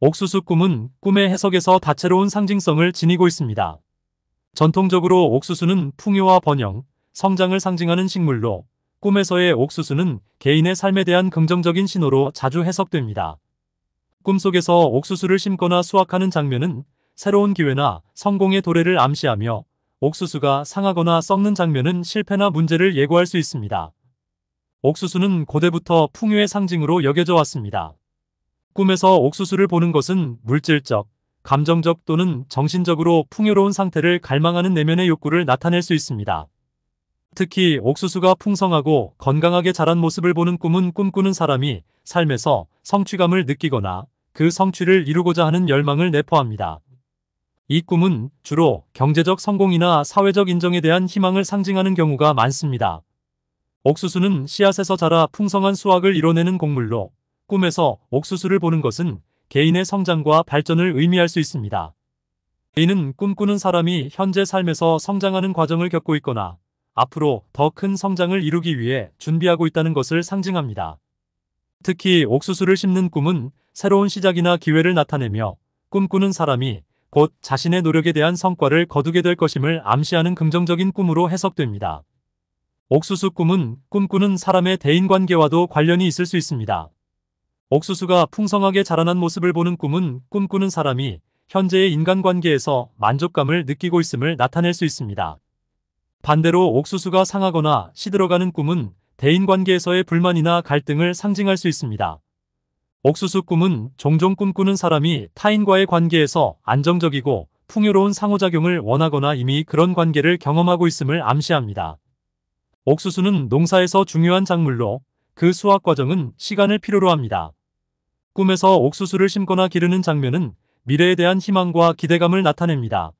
옥수수 꿈은 꿈의 해석에서 다채로운 상징성을 지니고 있습니다. 전통적으로 옥수수는 풍요와 번영, 성장을 상징하는 식물로 꿈에서의 옥수수는 개인의 삶에 대한 긍정적인 신호로 자주 해석됩니다. 꿈속에서 옥수수를 심거나 수확하는 장면은 새로운 기회나 성공의 도래를 암시하며 옥수수가 상하거나 썩는 장면은 실패나 문제를 예고할 수 있습니다. 옥수수는 고대부터 풍요의 상징으로 여겨져 왔습니다. 꿈에서 옥수수를 보는 것은 물질적, 감정적 또는 정신적으로 풍요로운 상태를 갈망하는 내면의 욕구를 나타낼 수 있습니다. 특히 옥수수가 풍성하고 건강하게 자란 모습을 보는 꿈은 꿈꾸는 사람이 삶에서 성취감을 느끼거나 그 성취를 이루고자 하는 열망을 내포합니다. 이 꿈은 주로 경제적 성공이나 사회적 인정에 대한 희망을 상징하는 경우가 많습니다. 옥수수는 씨앗에서 자라 풍성한 수확을 이뤄내는 곡물로 꿈에서 옥수수를 보는 것은 개인의 성장과 발전을 의미할 수 있습니다. 개인은 꿈꾸는 사람이 현재 삶에서 성장하는 과정을 겪고 있거나 앞으로 더 큰 성장을 이루기 위해 준비하고 있다는 것을 상징합니다. 특히 옥수수를 심는 꿈은 새로운 시작이나 기회를 나타내며 꿈꾸는 사람이 곧 자신의 노력에 대한 성과를 거두게 될 것임을 암시하는 긍정적인 꿈으로 해석됩니다. 옥수수 꿈은 꿈꾸는 사람의 대인관계와도 관련이 있을 수 있습니다. 옥수수가 풍성하게 자라난 모습을 보는 꿈은 꿈꾸는 사람이 현재의 인간관계에서 만족감을 느끼고 있음을 나타낼 수 있습니다. 반대로 옥수수가 상하거나 시들어가는 꿈은 대인관계에서의 불만이나 갈등을 상징할 수 있습니다. 옥수수 꿈은 종종 꿈꾸는 사람이 타인과의 관계에서 안정적이고 풍요로운 상호작용을 원하거나 이미 그런 관계를 경험하고 있음을 암시합니다. 옥수수는 농사에서 중요한 작물로 그 수확 과정은 시간을 필요로 합니다. 꿈에서 옥수수를 심거나 기르는 장면은 미래에 대한 희망과 기대감을 나타냅니다.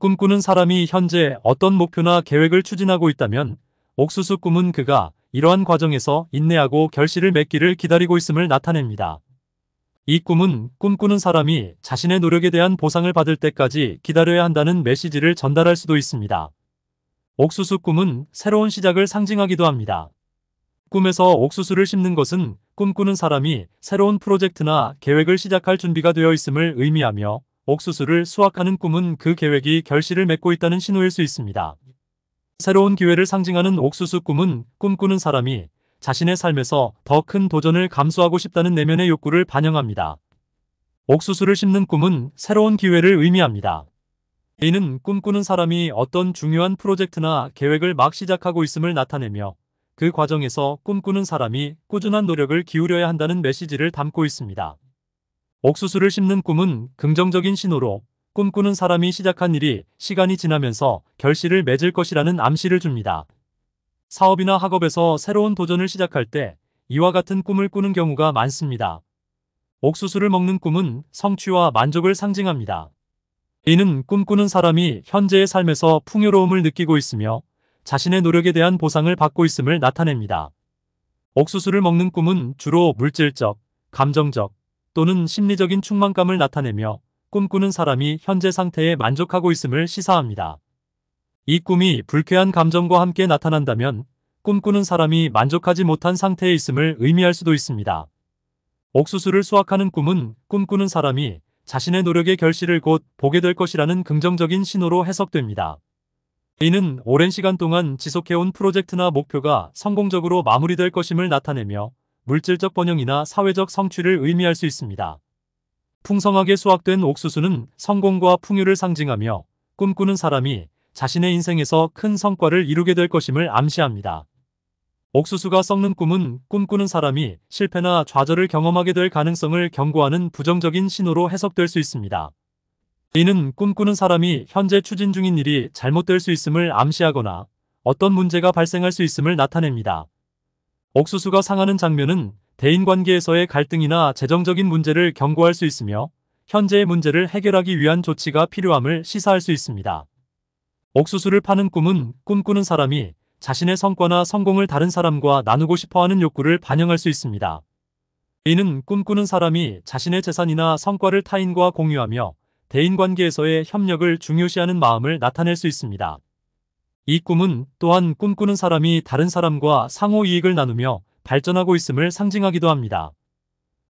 꿈꾸는 사람이 현재 어떤 목표나 계획을 추진하고 있다면 옥수수 꿈은 그가 이러한 과정에서 인내하고 결실을 맺기를 기다리고 있음을 나타냅니다. 이 꿈은 꿈꾸는 사람이 자신의 노력에 대한 보상을 받을 때까지 기다려야 한다는 메시지를 전달할 수도 있습니다. 옥수수 꿈은 새로운 시작을 상징하기도 합니다. 꿈에서 옥수수를 심는 것은 꿈꾸는 사람이 새로운 프로젝트나 계획을 시작할 준비가 되어 있음을 의미하며 옥수수를 수확하는 꿈은 그 계획이 결실을 맺고 있다는 신호일 수 있습니다. 새로운 기회를 상징하는 옥수수 꿈은 꿈꾸는 사람이 자신의 삶에서 더 큰 도전을 감수하고 싶다는 내면의 욕구를 반영합니다. 옥수수를 심는 꿈은 새로운 기회를 의미합니다. 이는 꿈꾸는 사람이 어떤 중요한 프로젝트나 계획을 막 시작하고 있음을 나타내며 그 과정에서 꿈꾸는 사람이 꾸준한 노력을 기울여야 한다는 메시지를 담고 있습니다. 옥수수를 심는 꿈은 긍정적인 신호로 꿈꾸는 사람이 시작한 일이 시간이 지나면서 결실을 맺을 것이라는 암시를 줍니다. 사업이나 학업에서 새로운 도전을 시작할 때 이와 같은 꿈을 꾸는 경우가 많습니다. 옥수수를 먹는 꿈은 성취와 만족을 상징합니다. 이는 꿈꾸는 사람이 현재의 삶에서 풍요로움을 느끼고 있으며 자신의 노력에 대한 보상을 받고 있음을 나타냅니다. 옥수수를 먹는 꿈은 주로 물질적, 감정적 또는 심리적인 충만감을 나타내며 꿈꾸는 사람이 현재 상태에 만족하고 있음을 시사합니다. 이 꿈이 불쾌한 감정과 함께 나타난다면 꿈꾸는 사람이 만족하지 못한 상태에 있음을 의미할 수도 있습니다. 옥수수를 수확하는 꿈은 꿈꾸는 사람이 자신의 노력의 결실을 곧 보게 될 것이라는 긍정적인 신호로 해석됩니다. 이는 오랜 시간 동안 지속해온 프로젝트나 목표가 성공적으로 마무리될 것임을 나타내며 물질적 번영이나 사회적 성취를 의미할 수 있습니다. 풍성하게 수확된 옥수수는 성공과 풍요를 상징하며 꿈꾸는 사람이 자신의 인생에서 큰 성과를 이루게 될 것임을 암시합니다. 옥수수가 썩는 꿈은 꿈꾸는 사람이 실패나 좌절을 경험하게 될 가능성을 경고하는 부정적인 신호로 해석될 수 있습니다. 이는 꿈꾸는 사람이 현재 추진 중인 일이 잘못될 수 있음을 암시하거나 어떤 문제가 발생할 수 있음을 나타냅니다. 옥수수가 상하는 장면은 대인관계에서의 갈등이나 재정적인 문제를 경고할 수 있으며 현재의 문제를 해결하기 위한 조치가 필요함을 시사할 수 있습니다. 옥수수를 파는 꿈은 꿈꾸는 사람이 자신의 성과나 성공을 다른 사람과 나누고 싶어하는 욕구를 반영할 수 있습니다. 이는 꿈꾸는 사람이 자신의 재산이나 성과를 타인과 공유하며 대인관계에서의 협력을 중요시하는 마음을 나타낼 수 있습니다. 이 꿈은 또한 꿈꾸는 사람이 다른 사람과 상호 이익을 나누며 발전하고 있음을 상징하기도 합니다.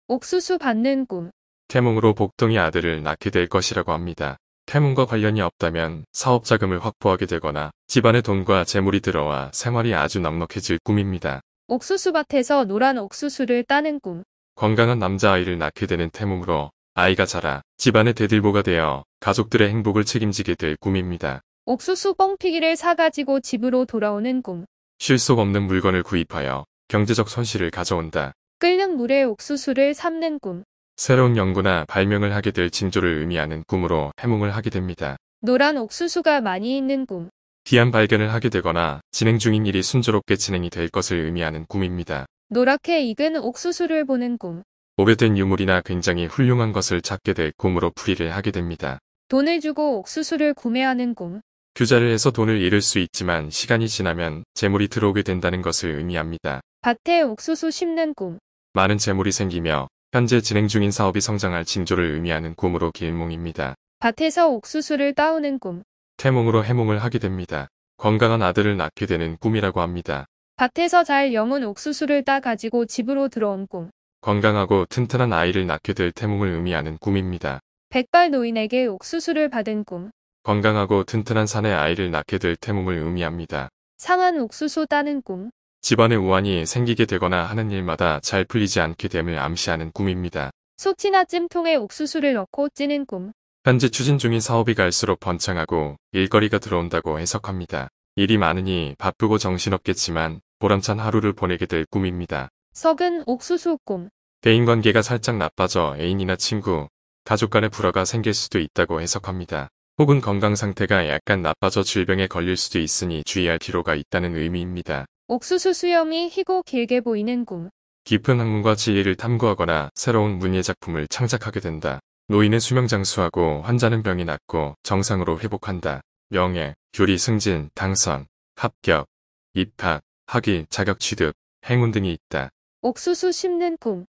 옥수수 받는 꿈 태몽으로 복동이 아들을 낳게 될 것이라고 합니다. 태몽과 관련이 없다면 사업 자금을 확보하게 되거나 집안의 돈과 재물이 들어와 생활이 아주 넉넉해질 꿈입니다. 옥수수밭에서 노란 옥수수를 따는 꿈 건강한 남자아이를 낳게 되는 태몽으로 아이가 자라 집안의 대들보가 되어 가족들의 행복을 책임지게 될 꿈입니다. 옥수수 뻥튀기를 사가지고 집으로 돌아오는 꿈. 실속 없는 물건을 구입하여 경제적 손실을 가져온다. 끓는 물에 옥수수를 삶는 꿈. 새로운 연구나 발명을 하게 될 징조를 의미하는 꿈으로 해몽을 하게 됩니다. 노란 옥수수가 많이 있는 꿈. 귀한 발견을 하게 되거나 진행 중인 일이 순조롭게 진행이 될 것을 의미하는 꿈입니다. 노랗게 익은 옥수수를 보는 꿈. 오래된 유물이나 굉장히 훌륭한 것을 찾게 될꿈으로 풀이를 하게 됩니다. 돈을 주고 옥수수를 구매하는 꿈. 규자를 해서 돈을 잃을 수 있지만 시간이 지나면 재물이 들어오게 된다는 것을 의미합니다. 밭에 옥수수 심는 꿈. 많은 재물이 생기며 현재 진행 중인 사업이 성장할 징조를 의미하는 꿈으로 길몽입니다. 밭에서 옥수수를 따오는 꿈. 태몽으로 해몽을 하게 됩니다. 건강한 아들을 낳게 되는 꿈이라고 합니다. 밭에서 잘 영은 옥수수를 따 가지고 집으로 들어온 꿈. 건강하고 튼튼한 아이를 낳게 될 태몽을 의미하는 꿈입니다. 백발 노인에게 옥수수를 받은 꿈. 건강하고 튼튼한 사내 아이를 낳게 될 태몽을 의미합니다. 상한 옥수수 따는 꿈. 집안에 우환이 생기게 되거나 하는 일마다 잘 풀리지 않게 됨을 암시하는 꿈입니다. 속지나 찜통에 옥수수를 넣고 찌는 꿈. 현재 추진 중인 사업이 갈수록 번창하고 일거리가 들어온다고 해석합니다. 일이 많으니 바쁘고 정신없겠지만 보람찬 하루를 보내게 될 꿈입니다. 석은 옥수수 꿈. 대인관계가 살짝 나빠져 애인이나 친구, 가족 간의 불화가 생길 수도 있다고 해석합니다. 혹은 건강 상태가 약간 나빠져 질병에 걸릴 수도 있으니 주의할 필요가 있다는 의미입니다. 옥수수 수염이 희고 길게 보이는 꿈. 깊은 학문과 지혜를 탐구하거나 새로운 문예 작품을 창작하게 된다. 노인은 수명 장수하고 환자는 병이 낫고 정상으로 회복한다. 명예, 교리 승진, 당선, 합격, 입학, 학위, 자격 취득, 행운 등이 있다. 옥수수 심는 꿈.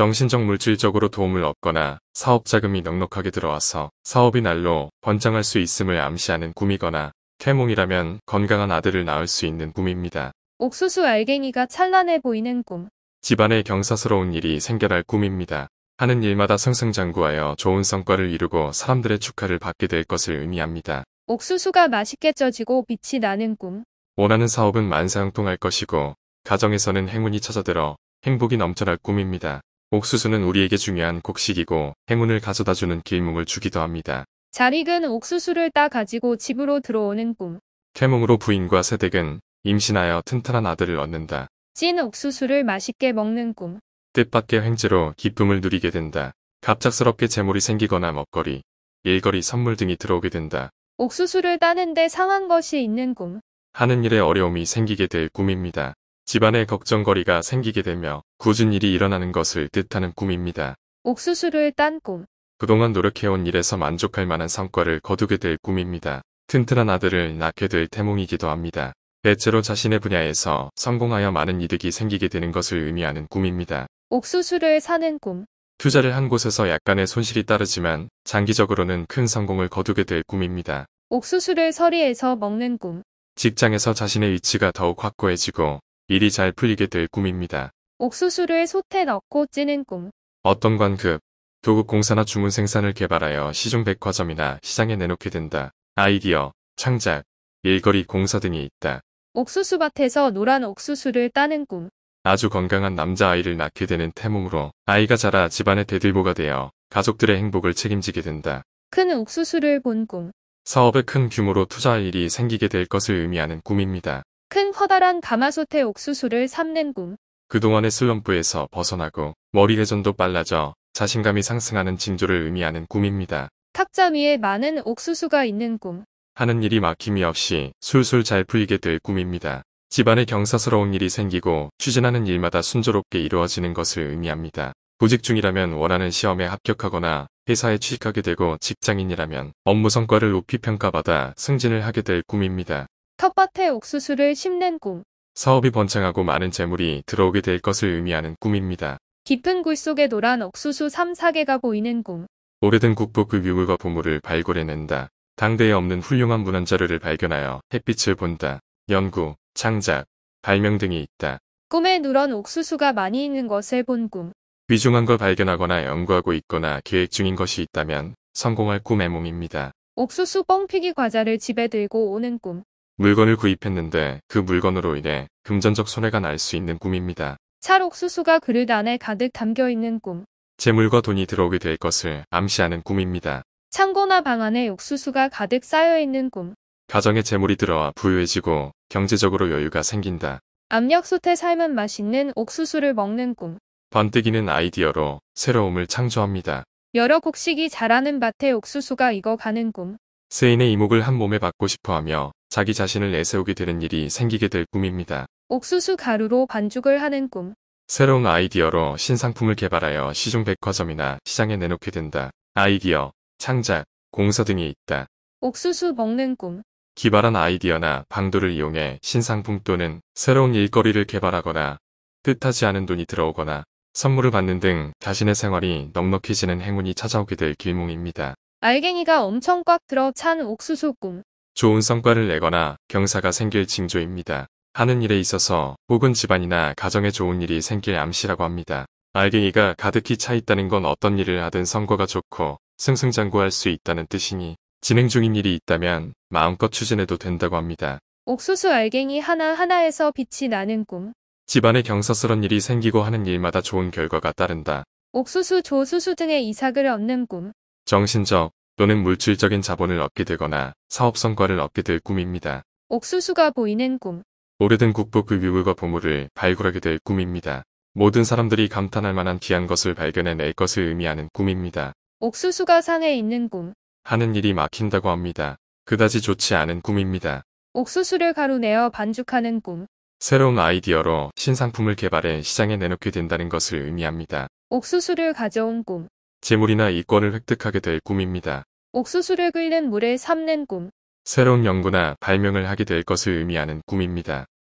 정신적 물질적으로 도움을 얻거나 사업 자금이 넉넉하게 들어와서 사업이 날로 번창할 수 있음을 암시하는 꿈이거나 캐몽이라면 건강한 아들을 낳을 수 있는 꿈입니다. 옥수수 알갱이가 찬란해 보이는 꿈. 집안에 경사스러운 일이 생겨날 꿈입니다. 하는 일마다 승승장구하여 좋은 성과를 이루고 사람들의 축하를 받게 될 것을 의미합니다. 옥수수가 맛있게 쪄지고 빛이 나는 꿈. 원하는 사업은 만사형통할 것이고 가정에서는 행운이 찾아들어 행복이 넘쳐날 꿈입니다. 옥수수는 우리에게 중요한 곡식이고 행운을 가져다주는 길몽을 주기도 합니다. 자릭은 옥수수를 따 가지고 집으로 들어오는 꿈. 태몽으로 부인과 새댁은 임신하여 튼튼한 아들을 얻는다. 찐 옥수수를 맛있게 먹는 꿈. 뜻밖의 횡재로 기쁨을 누리게 된다. 갑작스럽게 재물이 생기거나 먹거리, 일거리 선물 등이 들어오게 된다. 옥수수를 따는데 상한 것이 있는 꿈. 하는 일에 어려움이 생기게 될 꿈입니다. 집안의 걱정거리가 생기게 되며 굳은 일이 일어나는 것을 뜻하는 꿈입니다. 옥수수를 딴 꿈. 그동안 노력해온 일에서 만족할 만한 성과를 거두게 될 꿈입니다. 튼튼한 아들을 낳게 될 태몽이기도 합니다. 대체로 자신의 분야에서 성공하여 많은 이득이 생기게 되는 것을 의미하는 꿈입니다. 옥수수를 사는 꿈. 투자를 한 곳에서 약간의 손실이 따르지만 장기적으로는 큰 성공을 거두게 될 꿈입니다. 옥수수를 서리에서 먹는 꿈. 직장에서 자신의 위치가 더욱 확고해지고 일이 잘 풀리게 될 꿈입니다. 옥수수를 솥에 넣고 찌는 꿈. 어떤 관급, 도급 공사나 주문 생산을 개발하여 시중 백화점이나 시장에 내놓게 된다. 아이디어, 창작, 일거리 공사 등이 있다. 옥수수밭에서 노란 옥수수를 따는 꿈. 아주 건강한 남자아이를 낳게 되는 태몽으로 아이가 자라 집안의 대들보가 되어 가족들의 행복을 책임지게 된다. 큰 옥수수를 본 꿈. 사업에 큰 규모로 투자할 일이 생기게 될 것을 의미하는 꿈입니다. 큰 커다란 가마솥에 옥수수를 삶는 꿈. 그동안의 슬럼프에서 벗어나고 머리 회전도 빨라져 자신감이 상승하는 징조를 의미하는 꿈입니다. 탁자 위에 많은 옥수수가 있는 꿈. 하는 일이 막힘이 없이 술술 잘 풀리게 될 꿈입니다. 집안에 경사스러운 일이 생기고 추진하는 일마다 순조롭게 이루어지는 것을 의미합니다. 부직 중이라면 원하는 시험에 합격하거나 회사에 취직하게 되고 직장인이라면 업무 성과를 높이 평가받아 승진을 하게 될 꿈입니다. 텃밭에 옥수수를 심는 꿈. 사업이 번창하고 많은 재물이 들어오게 될 것을 의미하는 꿈입니다. 깊은 굴 속에 노란 옥수수 3, 4개가 보이는 꿈. 오래된 국보급 유물과 그 보물을 발굴해낸다. 당대에 없는 훌륭한 문헌 자료를 발견하여 햇빛을 본다. 연구, 창작, 발명 등이 있다. 꿈에 누런 옥수수가 많이 있는 것을 본 꿈. 귀중한 걸 발견하거나 연구하고 있거나 계획 중인 것이 있다면 성공할 꿈의 몸입니다. 옥수수 뻥피기 과자를 집에 들고 오는 꿈. 물건을 구입했는데 그 물건으로 인해 금전적 손해가 날 수 있는 꿈입니다. 찰옥수수가 그릇 안에 가득 담겨있는 꿈. 재물과 돈이 들어오게 될 것을 암시하는 꿈입니다. 창고나 방 안에 옥수수가 가득 쌓여있는 꿈. 가정에 재물이 들어와 부유해지고 경제적으로 여유가 생긴다. 압력솥에 삶은 맛있는 옥수수를 먹는 꿈. 번뜩이는 아이디어로 새로움을 창조합니다. 여러 곡식이 자라는 밭에 옥수수가 익어가는 꿈. 스인의 이목을 한 몸에 받고 싶어하며 자기 자신을 내세우게 되는 일이 생기게 될 꿈입니다. 옥수수 가루로 반죽을 하는 꿈. 새로운 아이디어로 신상품을 개발하여 시중 백화점이나 시장에 내놓게 된다. 아이디어, 창작, 공사 등이 있다. 옥수수 먹는 꿈. 기발한 아이디어나 방도를 이용해 신상품 또는 새로운 일거리를 개발하거나 뜻하지 않은 돈이 들어오거나 선물을 받는 등 자신의 생활이 넉넉해지는 행운이 찾아오게 될 길몽입니다. 알갱이가 엄청 꽉 들어 찬 옥수수꿈. 좋은 성과를 내거나 경사가 생길 징조입니다. 하는 일에 있어서 혹은 집안이나 가정에 좋은 일이 생길 암시라고 합니다. 알갱이가 가득히 차 있다는 건 어떤 일을 하든 성과가 좋고 승승장구할 수 있다는 뜻이니 진행 중인 일이 있다면 마음껏 추진해도 된다고 합니다. 옥수수 알갱이 하나하나에서 빛이 나는 꿈. 집안에 경사스런 일이 생기고 하는 일마다 좋은 결과가 따른다. 옥수수, 조수수 등의 이삭을 얻는 꿈. 정신적 또는 물질적인 자본을 얻게 되거나 사업 성과를 얻게 될 꿈입니다. 옥수수가 보이는 꿈. 오래된 국보 그 유물과 보물을 발굴하게 될 꿈입니다. 모든 사람들이 감탄할 만한 귀한 것을 발견해낼 것을 의미하는 꿈입니다. 옥수수가 산에 있는 꿈. 하는 일이 막힌다고 합니다. 그다지 좋지 않은 꿈입니다. 옥수수를 가루내어 반죽하는 꿈. 새로운 아이디어로 신상품을 개발해 시장에 내놓게 된다는 것을 의미합니다. 옥수수를 가져온 꿈. 재물이나 이권을 획득하게 될 꿈입니다. 옥수수를 끓는 물에 삶는 꿈. 새로운 연구나 발명을 하게 될 것을 의미하는 꿈입니다.